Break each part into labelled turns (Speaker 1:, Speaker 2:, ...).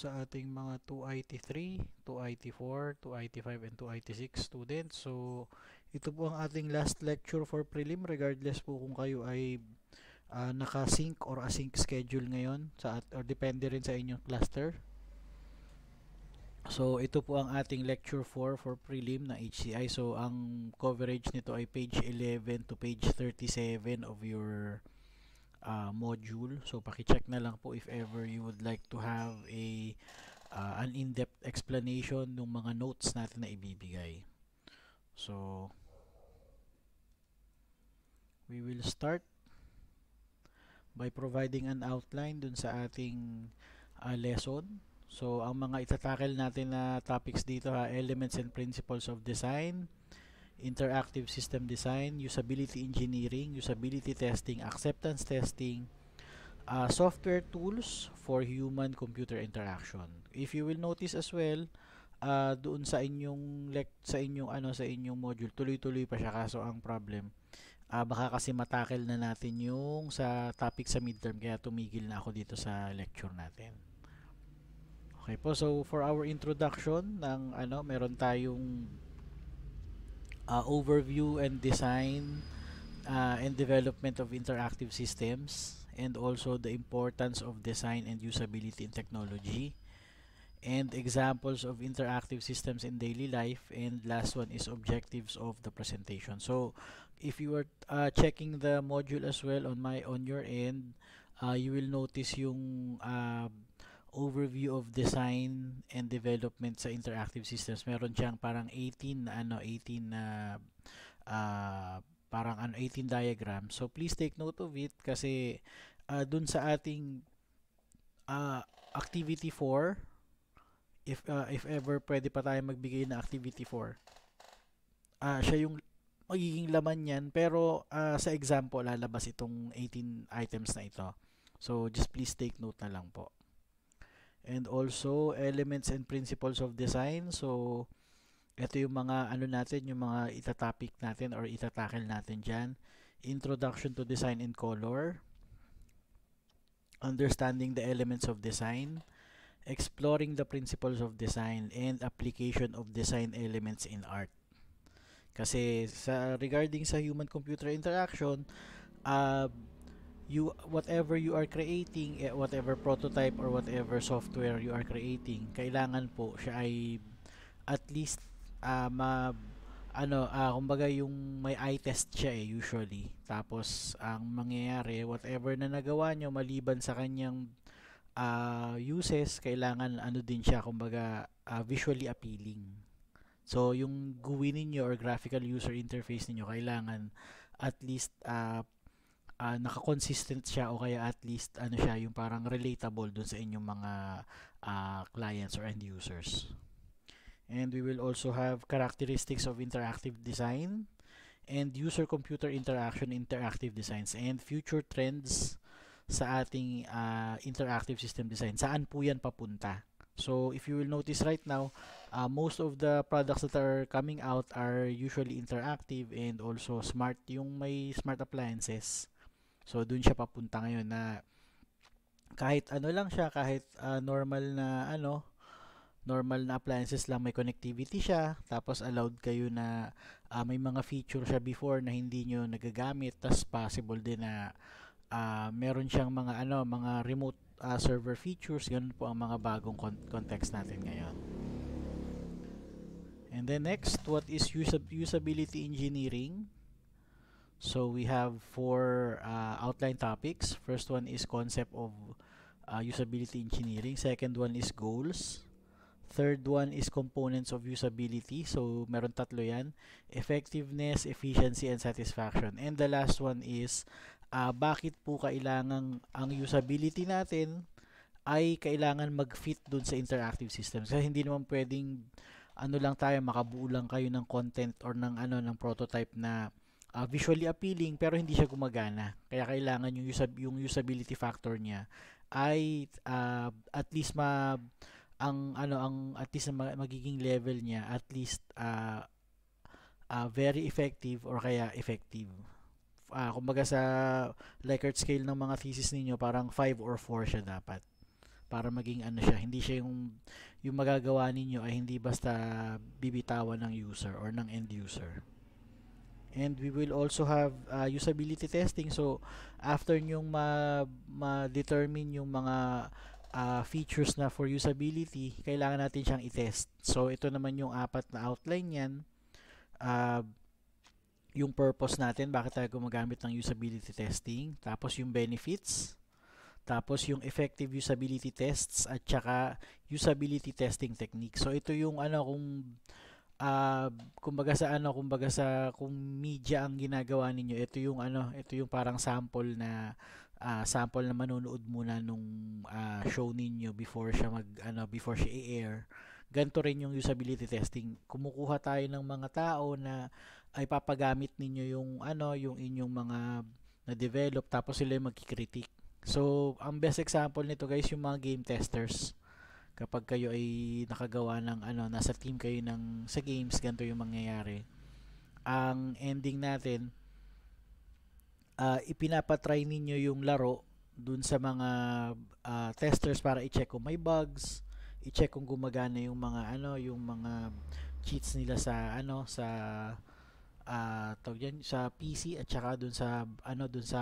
Speaker 1: sa ating mga 2IT3, 2IT4, 2IT5, and 2IT6 students. So, ito po ang ating last lecture for prelim regardless po kung kayo ay uh, naka-sync or async schedule ngayon sa at, or depende rin sa inyong cluster. So, ito po ang ating lecture 4 for prelim na HCI. So, ang coverage nito ay page 11 to page 37 of your uh, module. So, paki-check na lang po if ever you would like to have a uh, an in-depth explanation ng mga notes natin na ibibigay. So, we will start by providing an outline dun sa ating uh, lesson. So, ang mga itatakel natin na topics dito, ha, ah, elements and principles of design, interactive system design, usability engineering, usability testing, acceptance testing, uh, software tools for human-computer interaction. If you will notice as well, uh, doon sa inyong lect sa inyong ano sa inyong module, tuloy-tuloy pa siya kaso ang problem uh, baka kasi matakel na natin yung sa topic sa midterm kaya tumigil na ako dito sa lecture natin. Okay po, so for our introduction ng ano, meron tayong uh, overview and design uh, and development of interactive systems and also the importance of design and usability in technology and examples of interactive systems in daily life and last one is objectives of the presentation so if you were uh, checking the module as well on my on your end uh, you will notice yung uh, overview of design and development sa interactive systems. Meron siyang parang 18 na ano 18 na uh, parang ano 18 diagram. So please take note of it kasi uh, dun sa ating uh, activity 4 if uh, if ever pwede pa tayo magbigay ng activity 4. Ah uh, siya yung magiging laman niyan pero uh, sa example lalabas itong 18 items na ito. So just please take note na lang po and also elements and principles of design. So, ito yung mga ano natin, yung mga itatopic natin or itatackle natin dyan. Introduction to design and color. Understanding the elements of design. Exploring the principles of design and application of design elements in art. Kasi sa regarding sa human-computer interaction, uh, you whatever you are creating, eh, whatever prototype or whatever software you are creating, kailangan po siya ay at least uh, ma ano, uh, kumbaga yung may eye test siya eh usually. Tapos ang mangyayari, whatever na nagawa nyo maliban sa kanyang uh, uses, kailangan ano din siya kumbaga uh, visually appealing. So yung GUI ninyo or graphical user interface ninyo kailangan at least uh, uh, naka-consistent siya o kaya at least ano siya yung parang relatable dun sa inyong mga uh, clients or end users. And we will also have characteristics of interactive design and user computer interaction interactive designs and future trends sa ating uh, interactive system design. Saan po yan papunta? So if you will notice right now, uh, most of the products that are coming out are usually interactive and also smart yung may smart appliances. So doon siya papunta ngayon na kahit ano lang siya, kahit uh, normal na ano, normal na appliances lang may connectivity siya tapos allowed kayo na uh, may mga feature siya before na hindi niyo nagagamit tas possible din na uh, meron siyang mga ano mga remote uh, server features ganun po ang mga bagong con- context natin ngayon and then next what is usab- usability engineering So we have four uh, outline topics. First one is concept of uh, usability engineering. Second one is goals. Third one is components of usability. So meron tatlo yan. Effectiveness, efficiency, and satisfaction. And the last one is uh, bakit po kailangan ang usability natin ay kailangan mag-fit dun sa interactive systems. Kasi hindi naman pwedeng ano lang tayo, makabuo lang kayo ng content or ng ano ng prototype na uh, visually appealing pero hindi siya gumagana. Kaya kailangan yung, usab- yung usability factor niya ay uh, at least ma ang ano ang at least ma- magiging level niya at least uh, uh, very effective or kaya effective. Uh, kumbaga sa Likert scale ng mga thesis ninyo parang 5 or 4 siya dapat para maging ano siya hindi siya yung yung magagawa ninyo ay hindi basta bibitawan ng user or ng end user and we will also have uh, usability testing so after nyong ma, ma-determine yung mga uh, features na for usability kailangan natin siyang i-test so ito naman yung apat na outline yan uh, yung purpose natin bakit tayo gumagamit ng usability testing tapos yung benefits tapos yung effective usability tests at saka usability testing technique so ito yung ano kung uh, kumbaga sa ano, kumbaga sa kung media ang ginagawa ninyo, ito yung ano, ito yung parang sample na uh, sample na manonood muna nung uh, show ninyo before siya mag ano, before siya i-air. Ganto rin yung usability testing. Kumukuha tayo ng mga tao na ay papagamit ninyo yung ano, yung inyong mga na-develop tapos sila yung magkikritik. So, ang best example nito guys, yung mga game testers kapag kayo ay nakagawa ng ano, nasa team kayo ng sa games, ganito yung mangyayari. Ang ending natin, uh, ipinapatry ninyo yung laro dun sa mga uh, testers para i-check kung may bugs, i-check kung gumagana yung mga ano, yung mga cheats nila sa ano sa uh, ah, yan, sa PC at saka dun sa ano dun sa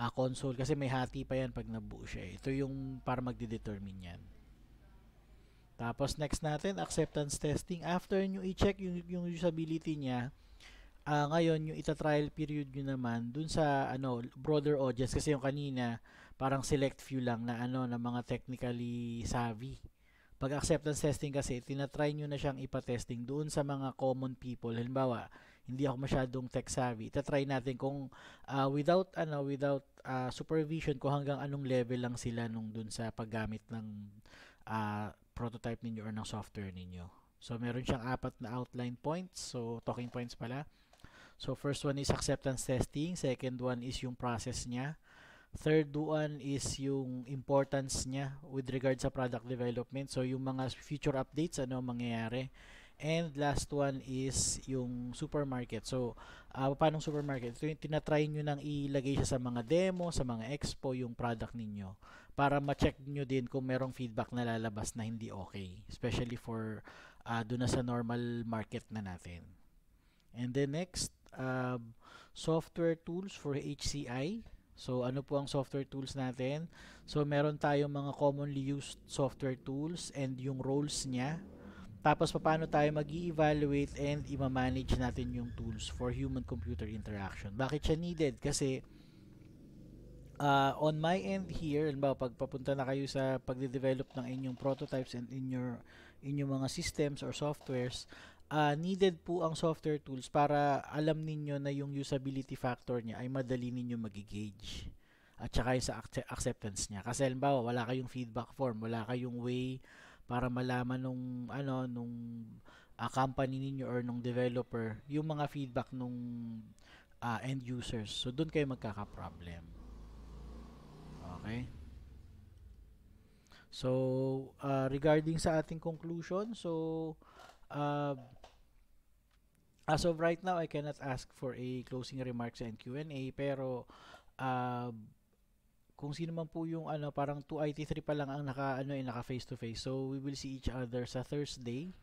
Speaker 1: uh, console kasi may hati pa yan pag nabuo siya. Eh. Ito yung para magde-determine yan. Tapos next natin, acceptance testing. After nyo i-check yung, yung usability niya, uh, ngayon yung ita-trial period nyo naman dun sa ano broader audience kasi yung kanina parang select few lang na ano na mga technically savvy. Pag acceptance testing kasi, tinatry nyo na siyang ipa-testing doon sa mga common people. Halimbawa, hindi ako masyadong tech savvy. Itatry natin kung uh, without ano without uh, supervision ko hanggang anong level lang sila nung doon sa paggamit ng uh, prototype ninyo or ng software ninyo. So, meron siyang apat na outline points. So, talking points pala. So, first one is acceptance testing. Second one is yung process niya. Third one is yung importance niya with regard sa product development. So, yung mga future updates, ano mangyayari. And last one is yung supermarket. So, uh, paano supermarket? Ito yung tinatry nyo nang ilagay siya sa mga demo, sa mga expo, yung product ninyo para ma-check nyo din kung merong feedback na lalabas na hindi okay. Especially for uh, ah, doon na sa normal market na natin. And then next, uh, software tools for HCI. So ano po ang software tools natin? So meron tayong mga commonly used software tools and yung roles niya. Tapos paano tayo mag evaluate and i-manage natin yung tools for human-computer interaction. Bakit siya needed? Kasi uh, on my end here, halimbawa papunta na kayo sa pagde-develop ng inyong prototypes and in your inyong mga systems or softwares, uh, needed po ang software tools para alam ninyo na yung usability factor niya ay madali ninyo magi-gauge at saka sa acceptance niya. Kasi halimbawa, wala kayong feedback form, wala kayong way para malaman nung ano nung uh, company ninyo or nung developer yung mga feedback nung uh, end users. So doon kayo magkaka-problem. Okay? So, uh, regarding sa ating conclusion, so, uh, as of right now, I cannot ask for a closing remarks and Q&A, pero, uh, kung sino man po yung ano parang 2IT3 pa lang ang naka ano eh, naka face to face. So we will see each other sa Thursday.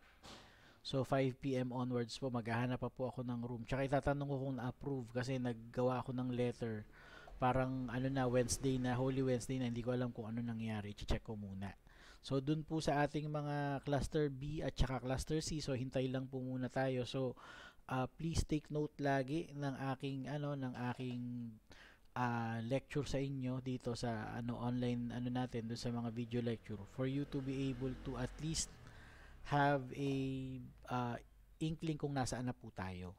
Speaker 1: So 5 PM onwards po maghahanap pa po ako ng room. Tsaka itatanong ko kung na-approve kasi naggawa ako ng letter parang ano na Wednesday na Holy Wednesday na hindi ko alam kung ano nangyari check ko muna so dun po sa ating mga cluster B at saka cluster C so hintay lang po muna tayo so uh, please take note lagi ng aking ano ng aking uh, lecture sa inyo dito sa ano online ano natin do sa mga video lecture for you to be able to at least have a uh, inkling kung nasaan na po tayo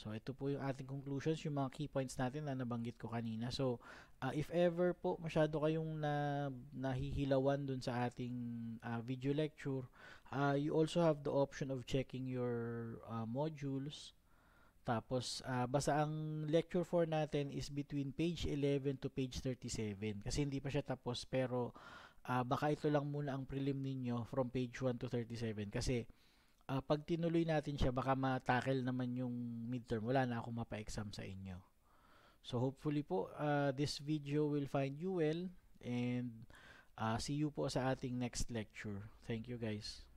Speaker 1: So ito po yung ating conclusions, yung mga key points natin na nabanggit ko kanina. So uh, if ever po masyado kayong na, nahihilawan dun sa ating uh, video lecture, uh, you also have the option of checking your uh, modules. Tapos uh, basta ang lecture 4 natin is between page 11 to page 37 kasi hindi pa siya tapos pero uh, baka ito lang muna ang prelim ninyo from page 1 to 37 kasi uh, pag tinuloy natin siya, baka matakel naman yung midterm. Wala na ako mapa-exam sa inyo. So hopefully po, uh, this video will find you well and uh, see you po sa ating next lecture. Thank you guys.